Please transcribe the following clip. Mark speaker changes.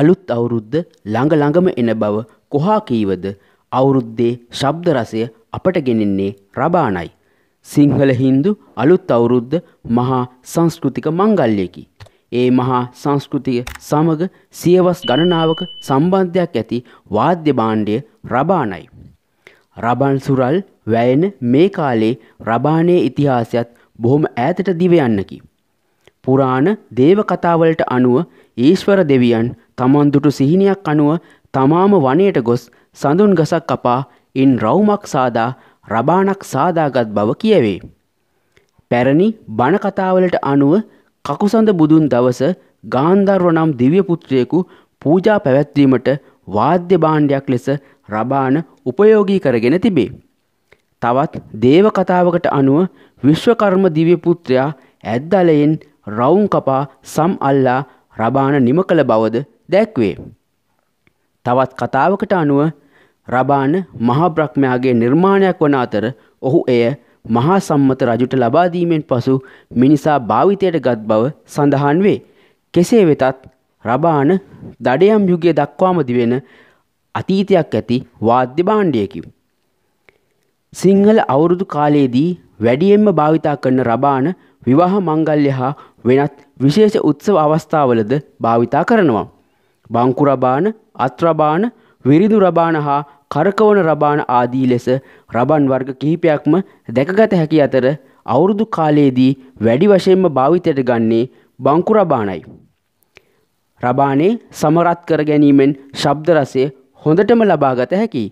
Speaker 1: අලුත් අවුරුද්ද ළඟ ළඟම එන බව කොහා කීවද අවුරුද්දේ ශබ්ද රසය අපට ගෙනෙන්නේ රබානයි. සිංහල හින්දු අලුත් අවුරුද්ද මහා සංස්කෘතික මංගල්‍යයකි. ඒ මහා සංස්කෘතිය සමග සියවස් ගණනාවක සම්බන්ධයක් ඇති වාද්‍ය භාණ්ඩය රබානයි. රබන් සුරල් වැයෙන මේ කාලේ රබානයේ ඉතිහාසයත් බොහොම ඈතට දිව යන්නකි. පුරාණ දේවකතාවලට අනුව ඊශ්වර දෙවියන් තමන් දුටු සිහිනයක් අනුව තමාම වනයට ගොස් සඳුන් ගසක් කපා ඉන් රවුමක් සාදා රබානක් සාදාගත් බව කියවේ. පැරණි බණකතාවලට අනුව කකුසඳ බුදුන් දවස ගාන්ධර්ව නම් දිව්‍ය පුත්‍රයෙකු පූජා පැවැත්වීමට වාද්‍ය භාණ්ඩයක් ලෙස රබාන උපයෝගී කරගෙන තිබේ. තවත් දේව කතාවකට අනුව විශ්වකර්ම දිව්‍ය පුත්‍රයා ඇද්දලයෙන් රවුම් කපා සම් අල්ලා රබාන නිම කළ බවද දැක්වේ. තවත් කතාවකට අනුව රබාන මහාබ්‍රහ්මයාගේ නිර්මාණයක් වන අතර ඔහු එය මහා සම්මත රජුට ලබාදීමෙන් පසු මිනිසා භාවිතයට ගත් බව සඳහන් වේ. කෙසේ වෙතත් රබාන දඩයම් යුගය දක්වාම දිවෙන අතීතයක් ඇති වාද්‍ය භාණ්ඩයකි. සිංහල අවුරුදු කාලයේදී වැඩියෙන්ම භාවිතා කරන රබාන විවාහ මංගල්‍ය හා වෙනත් විශේෂ උත්සව අවස්ථාවලද භාවිතා කරනවා. බංකු රබාන, අත්රබාන, විරිදු රබාන හා කරකවන රබාන ආදී ලෙස රබන් වර්ග කිහිපයක්ම දැකගත හැකි අතර අවුරුදු කාලයේදී වැඩි වශයෙන්ම භාවිතයට ගන්නේ බංකු රබානයි. රබානේ සමරත් කර ගැනීමෙන් ශබ්ද රසය හොඳටම ලබාගත හැකියි.